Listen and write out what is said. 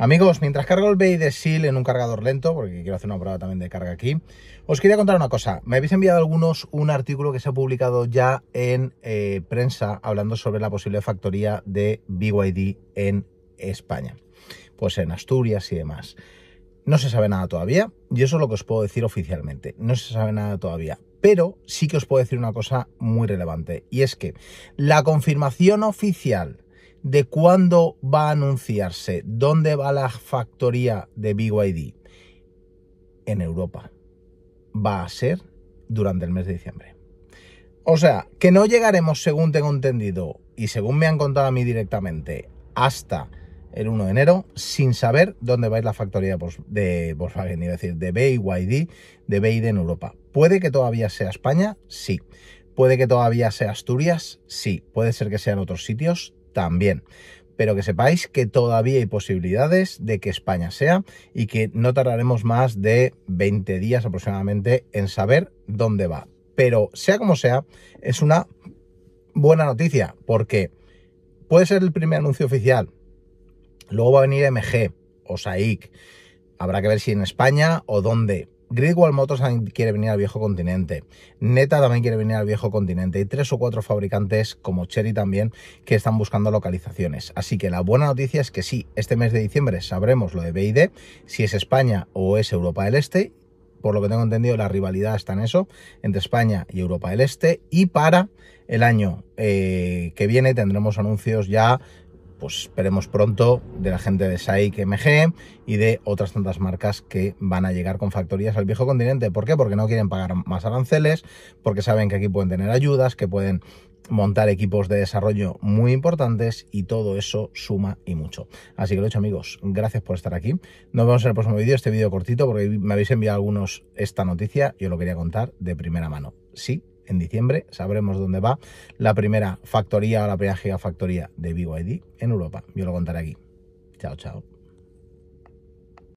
Amigos, mientras cargo el Bay de SEAL en un cargador lento, porque quiero hacer una prueba también de carga aquí, os quería contar una cosa. Me habéis enviado algunos un artículo que se ha publicado ya en eh, prensa hablando sobre la posible factoría de BYD en España, pues en Asturias y demás. No se sabe nada todavía, y eso es lo que os puedo decir oficialmente, no se sabe nada todavía, pero sí que os puedo decir una cosa muy relevante, y es que la confirmación oficial de cuándo va a anunciarse, dónde va la factoría de BYD en Europa. Va a ser durante el mes de diciembre. O sea, que no llegaremos, según tengo entendido, y según me han contado a mí directamente, hasta el 1 de enero, sin saber dónde va a ir la factoría de Volkswagen, es decir, de BYD, de en Europa. ¿Puede que todavía sea España? Sí. ¿Puede que todavía sea Asturias? Sí. ¿Puede ser que sean otros sitios? también. Pero que sepáis que todavía hay posibilidades de que España sea y que no tardaremos más de 20 días aproximadamente en saber dónde va. Pero sea como sea, es una buena noticia porque puede ser el primer anuncio oficial. Luego va a venir MG o SAIC. Habrá que ver si en España o dónde. Gridwall Motors quiere venir al viejo continente, Neta también quiere venir al viejo continente y tres o cuatro fabricantes como Cherry también que están buscando localizaciones. Así que la buena noticia es que sí, este mes de diciembre sabremos lo de BID, si es España o es Europa del Este. Por lo que tengo entendido, la rivalidad está en eso, entre España y Europa del Este. Y para el año eh, que viene tendremos anuncios ya pues esperemos pronto de la gente de SAIC MG y de otras tantas marcas que van a llegar con factorías al viejo continente. ¿Por qué? Porque no quieren pagar más aranceles, porque saben que aquí pueden tener ayudas, que pueden montar equipos de desarrollo muy importantes y todo eso suma y mucho. Así que lo he hecho amigos, gracias por estar aquí. Nos vemos en el próximo vídeo, este vídeo cortito porque me habéis enviado algunos esta noticia, y yo lo quería contar de primera mano. Sí, en diciembre sabremos dónde va la primera factoría o la primera gigafactoría de BYD en Europa. Yo lo contaré aquí. Chao, chao.